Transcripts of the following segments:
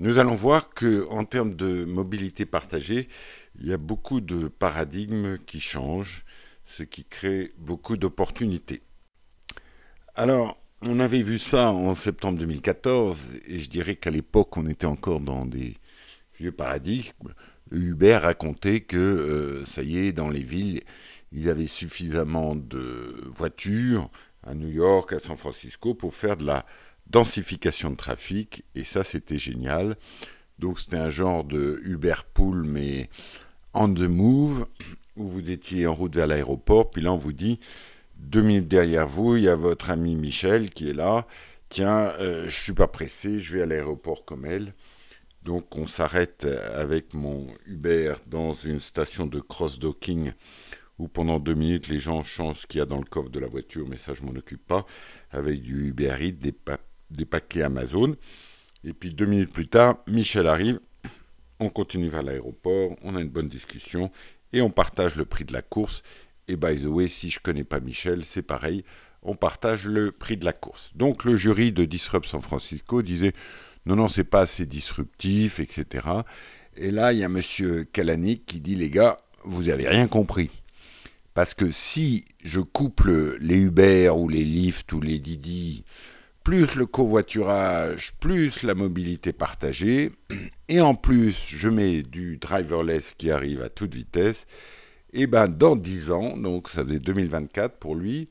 Nous allons voir qu'en termes de mobilité partagée, il y a beaucoup de paradigmes qui changent, ce qui crée beaucoup d'opportunités. Alors, on avait vu ça en septembre 2014, et je dirais qu'à l'époque, on était encore dans des vieux paradigmes. Uber racontait que, euh, ça y est, dans les villes, ils avaient suffisamment de voitures à New York, à San Francisco, pour faire de la densification de trafic, et ça c'était génial. Donc c'était un genre de Uber Pool, mais on the move, où vous étiez en route vers l'aéroport, puis là on vous dit, deux minutes derrière vous, il y a votre ami Michel qui est là, tiens, euh, je suis pas pressé, je vais à l'aéroport comme elle. Donc on s'arrête avec mon Uber dans une station de cross-docking où pendant deux minutes les gens changent ce qu'il y a dans le coffre de la voiture, mais ça je m'en occupe pas, avec du Uber Eats, des, des paquets Amazon. Et puis deux minutes plus tard, Michel arrive. On continue vers l'aéroport, on a une bonne discussion et on partage le prix de la course. Et by the way, si je ne connais pas Michel, c'est pareil, on partage le prix de la course. Donc le jury de Disrupt San Francisco disait non, non, c'est pas assez disruptif, etc. Et là, il y a Monsieur Kalanick qui dit les gars, vous avez rien compris. Parce que si je couple les Uber ou les Lyft ou les Didi plus le covoiturage, plus la mobilité partagée, et en plus je mets du driverless qui arrive à toute vitesse, et eh ben dans 10 ans, donc ça faisait 2024 pour lui,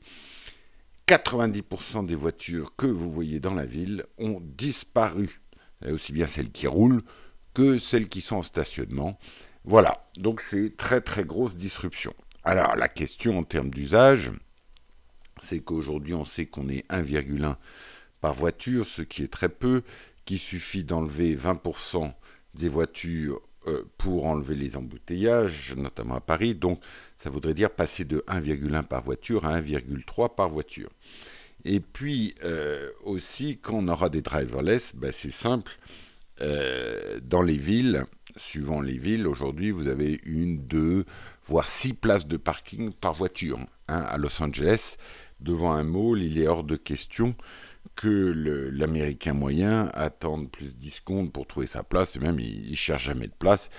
90% des voitures que vous voyez dans la ville ont disparu. Aussi bien celles qui roulent que celles qui sont en stationnement. Voilà, donc c'est très très grosse disruption. Alors la question en termes d'usage, c'est qu'aujourd'hui on sait qu'on est 1,1 par voiture, ce qui est très peu, qui suffit d'enlever 20% des voitures euh, pour enlever les embouteillages, notamment à Paris. Donc ça voudrait dire passer de 1,1 par voiture à 1,3 par voiture. Et puis euh, aussi, quand on aura des driverless, ben c'est simple. Euh, dans les villes, suivant les villes, aujourd'hui vous avez une, deux, voire six places de parking par voiture. Hein. à Los Angeles, devant un mall, il est hors de question que l'Américain moyen attende plus 10 secondes pour trouver sa place, et même il cherche jamais de place.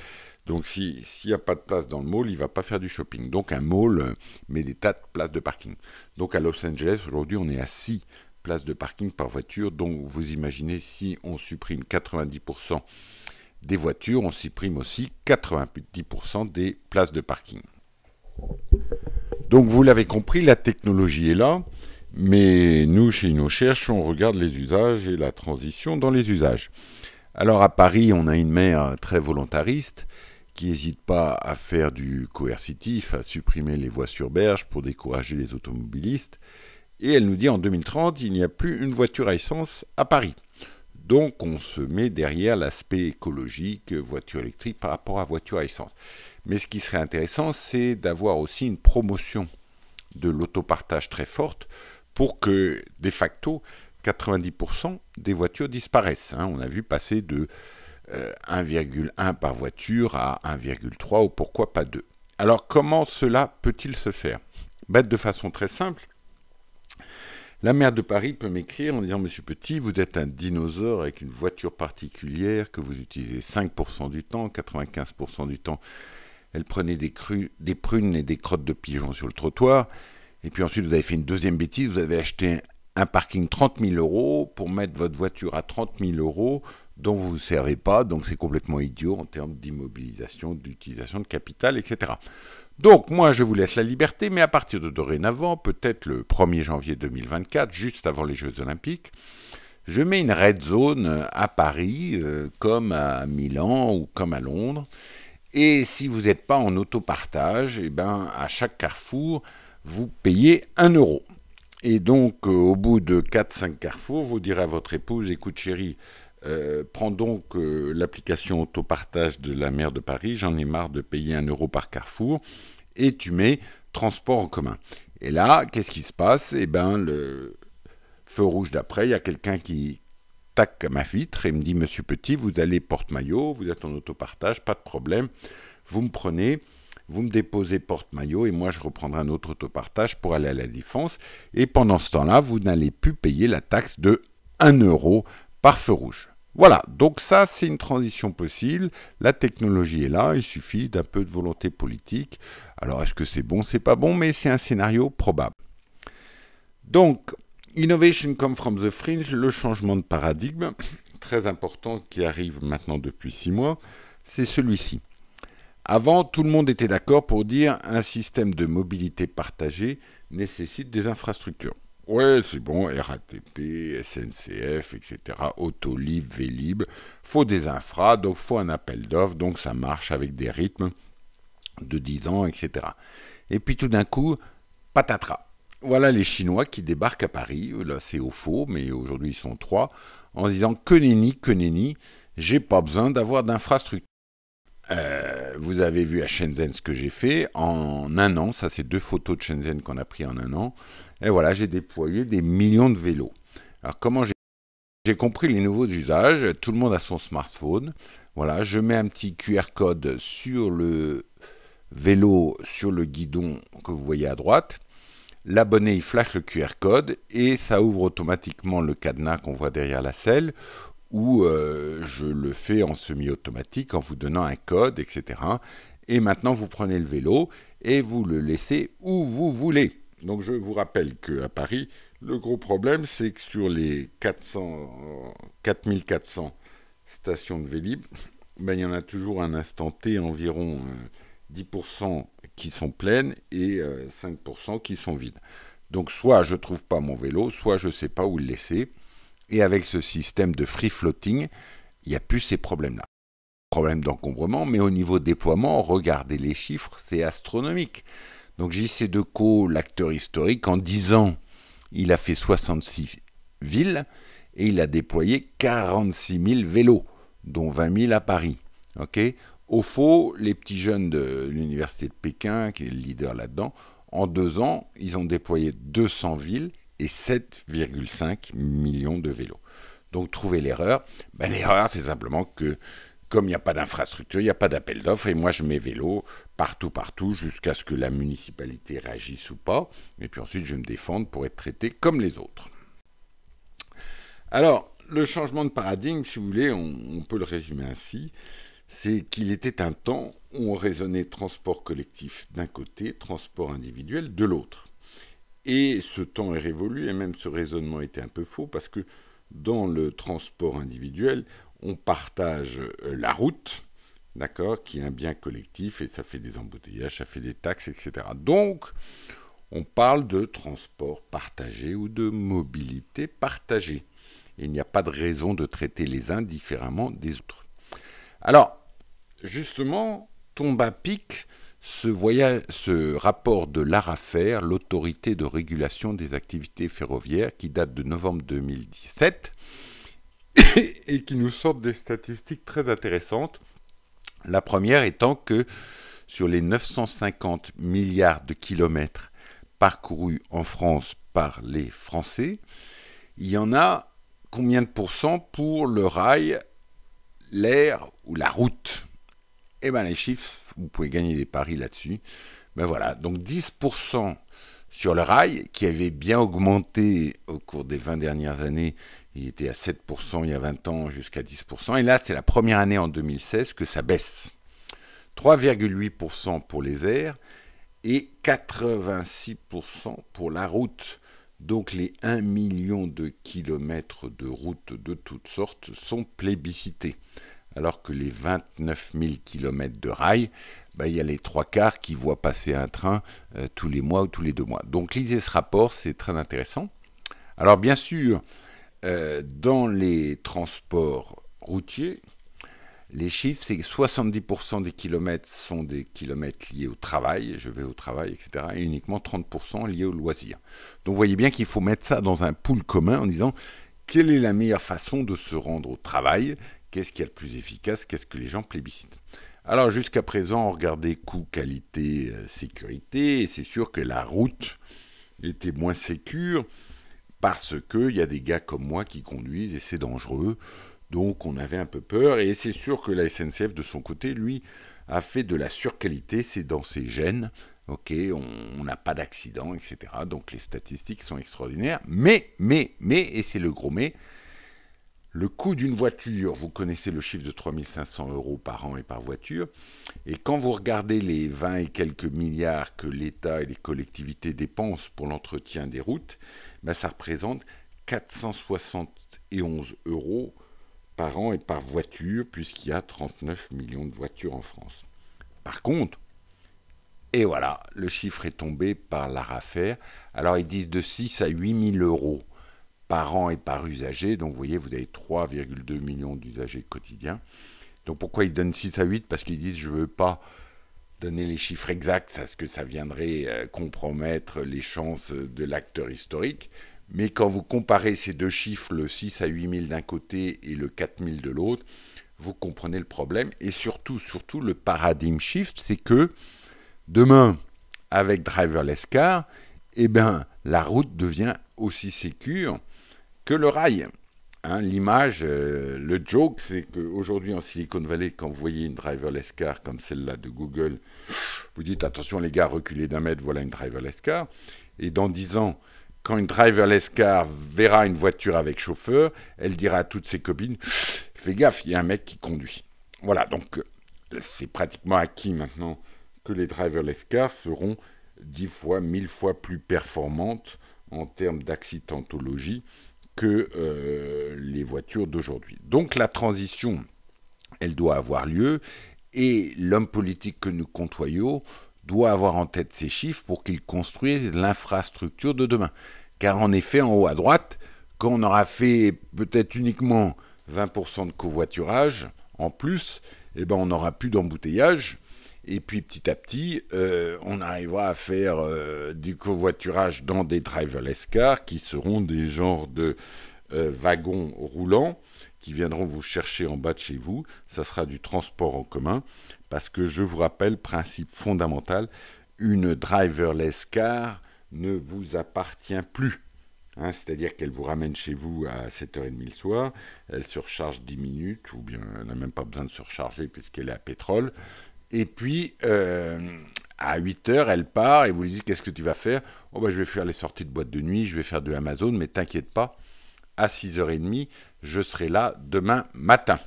Donc s'il n'y a pas de place dans le mall, il ne va pas faire du shopping. Donc un mall euh, met des tas de places de parking. Donc à Los Angeles, aujourd'hui, on est à 6 places de parking par voiture. Donc vous imaginez si on supprime 90% des voitures, on supprime aussi 90% des places de parking. Donc vous l'avez compris, la technologie est là. Mais nous, chez InnoCherche, on regarde les usages et la transition dans les usages. Alors à Paris, on a une mère euh, très volontariste qui n'hésite pas à faire du coercitif, à supprimer les voies sur berge pour décourager les automobilistes. Et elle nous dit en 2030, il n'y a plus une voiture à essence à Paris. Donc on se met derrière l'aspect écologique, voiture électrique par rapport à voiture à essence. Mais ce qui serait intéressant, c'est d'avoir aussi une promotion de l'autopartage très forte pour que, de facto, 90% des voitures disparaissent. Hein. On a vu passer de 1,1 euh, par voiture à 1,3 ou pourquoi pas 2. Alors comment cela peut-il se faire ben, De façon très simple, la maire de Paris peut m'écrire en disant Monsieur Petit, vous êtes un dinosaure avec une voiture particulière que vous utilisez 5% du temps, 95% du temps. Elle prenait des, des prunes et des crottes de pigeons sur le trottoir. Et puis ensuite, vous avez fait une deuxième bêtise, vous avez acheté un parking 30 000 euros pour mettre votre voiture à 30 000 euros dont vous ne servez pas, donc c'est complètement idiot en termes d'immobilisation, d'utilisation de capital, etc. Donc moi, je vous laisse la liberté, mais à partir de dorénavant, peut-être le 1er janvier 2024, juste avant les Jeux olympiques, je mets une red zone à Paris, euh, comme à Milan ou comme à Londres. Et si vous n'êtes pas en autopartage, et eh ben, à chaque carrefour, vous payez 1 euro. Et donc, euh, au bout de 4-5 carrefours, vous direz à votre épouse, écoute chérie, euh, prends donc euh, l'application autopartage de la mer de Paris, j'en ai marre de payer 1 euro par carrefour, et tu mets transport en commun. Et là, qu'est-ce qui se passe Eh bien, le feu rouge d'après, il y a quelqu'un qui tac ma vitre et me dit, monsieur Petit, vous allez porte-maillot, vous êtes en autopartage, pas de problème, vous me prenez, vous me déposez porte-maillot et moi je reprendrai un autre autopartage pour aller à la défense. Et pendant ce temps-là, vous n'allez plus payer la taxe de 1 euro par feu rouge. Voilà, donc ça c'est une transition possible, la technologie est là, il suffit d'un peu de volonté politique. Alors est-ce que c'est bon, c'est pas bon, mais c'est un scénario probable. Donc, Innovation Come From the Fringe, le changement de paradigme, très important qui arrive maintenant depuis six mois, c'est celui-ci. Avant, tout le monde était d'accord pour dire un système de mobilité partagée nécessite des infrastructures. Ouais, c'est bon, RATP, SNCF, etc., Autolib, Vélib, faut des infras, donc faut un appel d'offres, donc ça marche avec des rythmes de 10 ans, etc. Et puis tout d'un coup, patatras. Voilà les Chinois qui débarquent à Paris, là c'est au faux, mais aujourd'hui ils sont trois, en disant que nenni, que nenni, j'ai pas besoin d'avoir d'infrastructures, euh, vous avez vu à Shenzhen ce que j'ai fait en un an. Ça, c'est deux photos de Shenzhen qu'on a pris en un an. Et voilà, j'ai déployé des millions de vélos. Alors, comment j'ai j'ai compris les nouveaux usages. Tout le monde a son smartphone. Voilà, je mets un petit QR code sur le vélo, sur le guidon que vous voyez à droite. L'abonné, il flash le QR code et ça ouvre automatiquement le cadenas qu'on voit derrière la selle où euh, je le fais en semi-automatique en vous donnant un code, etc. Et maintenant, vous prenez le vélo et vous le laissez où vous voulez. Donc, je vous rappelle qu'à Paris, le gros problème, c'est que sur les 4400 stations de Vélib, ben, il y en a toujours un instant T environ 10% euh, qui sont pleines et 5% euh, qui sont vides. Donc soit je ne trouve pas mon vélo, soit je ne sais pas où le laisser. Et avec ce système de free floating, il n'y a plus ces problèmes-là. Problème d'encombrement, mais au niveau déploiement, regardez les chiffres, c'est astronomique. Donc JC Deco, l'acteur historique, en 10 ans, il a fait 66 villes et il a déployé 46 000 vélos, dont 20 000 à Paris. Au faux, les petits jeunes de l'université de Pékin, qui est le leader là-dedans, en deux ans, ils ont déployé 200 villes et 7,5 millions de vélos. Donc trouver l'erreur, ben, l'erreur c'est simplement que comme il n'y a pas d'infrastructure, il n'y a pas d'appel d'offres, et moi je mets vélo partout, partout, jusqu'à ce que la municipalité réagisse ou pas, et puis ensuite je vais me défendre pour être traité comme les autres. Alors, le changement de paradigme, si vous voulez, on peut le résumer ainsi, c'est qu'il était un temps où on raisonnait transport collectif d'un côté, transport individuel de l'autre. Et ce temps est révolu, et même ce raisonnement était un peu faux, parce que dans le transport individuel, on partage euh, la route, d'accord, qui est un bien collectif, et ça fait des embouteillages, ça fait des taxes, etc. Donc, on parle de transport partagé ou de mobilité partagée. il n'y a pas de raison de traiter les uns différemment des autres. Alors, justement, tombe à pic ce, voyage, ce rapport de l'ARAFER, l'autorité de régulation des activités ferroviaires, qui date de novembre 2017 et qui nous sortent des statistiques très intéressantes. La première étant que sur les 950 milliards de kilomètres parcourus en France par les Français, il y en a combien de pourcents pour le rail, l'air ou la route Eh bien les chiffres vous pouvez gagner des paris là-dessus. Ben voilà, donc 10% sur le rail, qui avait bien augmenté au cours des 20 dernières années. Il était à 7% il y a 20 ans jusqu'à 10%. Et là, c'est la première année en 2016 que ça baisse. 3,8% pour les airs et 86% pour la route. Donc les 1 million de kilomètres de route de toutes sortes sont plébiscités alors que les 29 000 km de rail, ben, il y a les trois quarts qui voient passer un train euh, tous les mois ou tous les deux mois. Donc lisez ce rapport, c'est très intéressant. Alors bien sûr, euh, dans les transports routiers, les chiffres, c'est que 70% des kilomètres sont des kilomètres liés au travail, je vais au travail, etc., et uniquement 30% liés au loisir. Donc vous voyez bien qu'il faut mettre ça dans un pool commun en disant quelle est la meilleure façon de se rendre au travail, Qu'est-ce qui est le plus efficace Qu'est-ce que les gens plébiscitent Alors jusqu'à présent, on regardait coût, qualité, euh, sécurité, et c'est sûr que la route était moins sécure parce qu'il y a des gars comme moi qui conduisent et c'est dangereux. Donc on avait un peu peur, et c'est sûr que la SNCF de son côté, lui, a fait de la surqualité, c'est dans ses gènes, ok, on n'a pas d'accident, etc. Donc les statistiques sont extraordinaires, mais, mais, mais, et c'est le gros mais, le coût d'une voiture, vous connaissez le chiffre de 3500 euros par an et par voiture, et quand vous regardez les 20 et quelques milliards que l'État et les collectivités dépensent pour l'entretien des routes, ben ça représente 471 euros par an et par voiture, puisqu'il y a 39 millions de voitures en France. Par contre, et voilà, le chiffre est tombé par l'ARAFER. Alors ils disent de 6 à 8 000 euros par an et par usager. Donc vous voyez, vous avez 3,2 millions d'usagers quotidiens. Donc pourquoi ils donnent 6 à 8 Parce qu'ils disent je ne veux pas donner les chiffres exacts, parce que ça viendrait euh, compromettre les chances de l'acteur historique. Mais quand vous comparez ces deux chiffres, le 6 à 8 000 d'un côté et le 4 000 de l'autre, vous comprenez le problème. Et surtout, surtout, le paradigme shift, c'est que demain, avec Driverless Car, eh ben, la route devient aussi sécure que le rail. Hein, l'image, euh, le joke, c'est qu'aujourd'hui en Silicon Valley, quand vous voyez une driverless car comme celle-là de Google, vous dites attention les gars, reculez d'un mètre, voilà une driverless car. Et dans dix ans, quand une driverless car verra une voiture avec chauffeur, elle dira à toutes ses copines fais gaffe, il y a un mec qui conduit. Voilà, donc c'est pratiquement acquis maintenant que les driverless cars seront dix fois, mille fois plus performantes en termes d'accidentologie que euh, les voitures d'aujourd'hui. Donc la transition, elle doit avoir lieu et l'homme politique que nous côtoyons doit avoir en tête ces chiffres pour qu'il construise l'infrastructure de demain. Car en effet, en haut à droite, quand on aura fait peut-être uniquement 20% de covoiturage en plus, eh ben on n'aura plus d'embouteillage et puis petit à petit, euh, on arrivera à faire euh, du covoiturage dans des driverless cars qui seront des genres de euh, wagons roulants qui viendront vous chercher en bas de chez vous. Ça sera du transport en commun parce que je vous rappelle, principe fondamental, une driverless car ne vous appartient plus. Hein. c'est-à-dire qu'elle vous ramène chez vous à 7h30 le soir, elle surcharge 10 minutes, ou bien elle n'a même pas besoin de se recharger puisqu'elle est à pétrole, et puis, euh, à 8 heures, elle part et vous lui dites Qu'est-ce que tu vas faire Oh, bah, je vais faire les sorties de boîte de nuit, je vais faire de Amazon, mais t'inquiète pas, à 6h30, je serai là demain matin.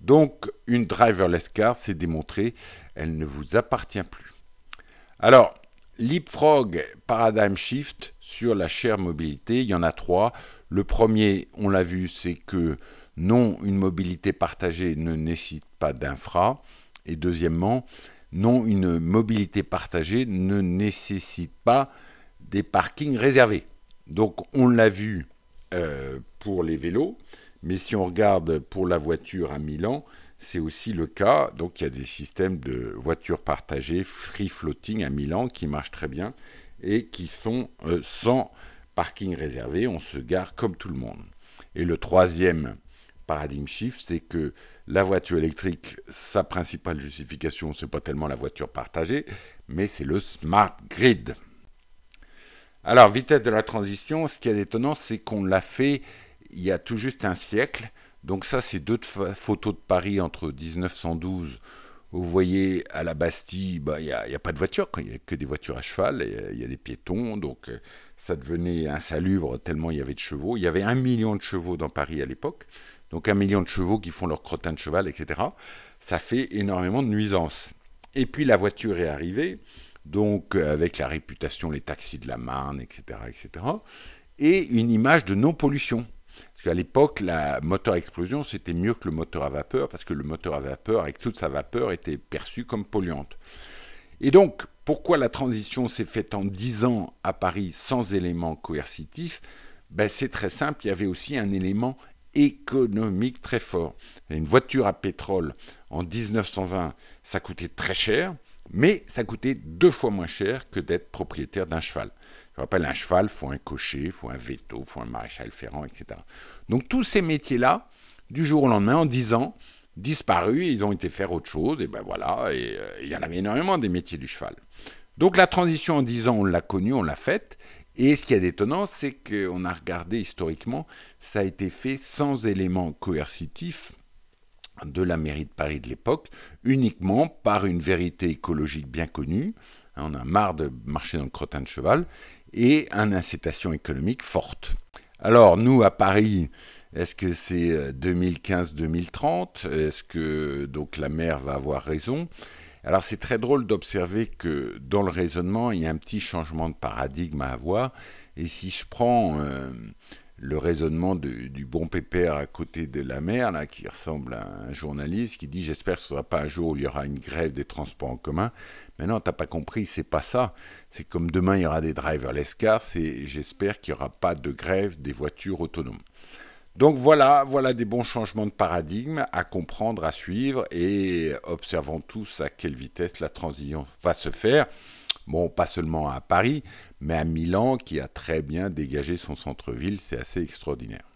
Donc, une driverless car, c'est démontré, elle ne vous appartient plus. Alors, Leapfrog Paradigm Shift sur la chère mobilité, il y en a trois. Le premier, on l'a vu, c'est que non, une mobilité partagée ne nécessite pas d'infra. Et deuxièmement, non, une mobilité partagée ne nécessite pas des parkings réservés. Donc on l'a vu euh, pour les vélos, mais si on regarde pour la voiture à Milan, c'est aussi le cas. Donc il y a des systèmes de voitures partagées, free floating à Milan, qui marchent très bien et qui sont euh, sans parking réservé. On se gare comme tout le monde. Et le troisième paradigme shift, c'est que la voiture électrique, sa principale justification, c'est pas tellement la voiture partagée, mais c'est le smart grid. Alors, vitesse de la transition, ce qui est étonnant, c'est qu'on l'a fait il y a tout juste un siècle. Donc ça, c'est deux photos de Paris entre 1912. Vous voyez, à la Bastille, bah, il n'y a, a, pas de voiture, il n'y a que des voitures à cheval, euh, il y a des piétons, donc euh, ça devenait insalubre tellement il y avait de chevaux. Il y avait un million de chevaux dans Paris à l'époque donc un million de chevaux qui font leur crottin de cheval, etc. Ça fait énormément de nuisances. Et puis la voiture est arrivée, donc avec la réputation, les taxis de la Marne, etc. etc. et une image de non-pollution. Parce qu'à l'époque, la moteur à explosion, c'était mieux que le moteur à vapeur, parce que le moteur à vapeur, avec toute sa vapeur, était perçu comme polluante. Et donc, pourquoi la transition s'est faite en 10 ans à Paris sans élément coercitif ben, C'est très simple, il y avait aussi un élément économique très fort. Une voiture à pétrole en 1920, ça coûtait très cher, mais ça coûtait deux fois moins cher que d'être propriétaire d'un cheval. Je rappelle, un cheval, il faut un cocher, il faut un veto, faut un maréchal ferrant, etc. Donc tous ces métiers-là, du jour au lendemain, en 10 ans, disparus, ils ont été faire autre chose, et ben voilà, euh, il y en avait énormément des métiers du cheval. Donc la transition en 10 ans, on l'a connue, on l'a faite, et ce qui est étonnant, c'est qu'on a regardé historiquement ça a été fait sans éléments coercitif de la mairie de Paris de l'époque, uniquement par une vérité écologique bien connue, on a marre de marcher dans le crottin de cheval, et une incitation économique forte. Alors nous, à Paris, est-ce que c'est 2015-2030 euh, Est-ce que donc la maire va avoir raison alors c'est très drôle d'observer que dans le raisonnement, il y a un petit changement de paradigme à avoir. Et si je prends euh, le raisonnement du bon pépère à côté de la mer, là, qui ressemble à un journaliste qui dit J'espère que ce ne sera pas un jour où il y aura une grève des transports en commun. Mais non, tu n'as pas compris, c'est pas ça. C'est comme demain, il y aura des driverless cars, c'est J'espère qu'il n'y aura pas de grève des voitures autonomes. Donc voilà, voilà des bons changements de paradigme à comprendre, à suivre et observons tous à quelle vitesse la transition va se faire. Bon, pas seulement à Paris, mais à Milan qui a très bien dégagé son centre-ville, c'est assez extraordinaire.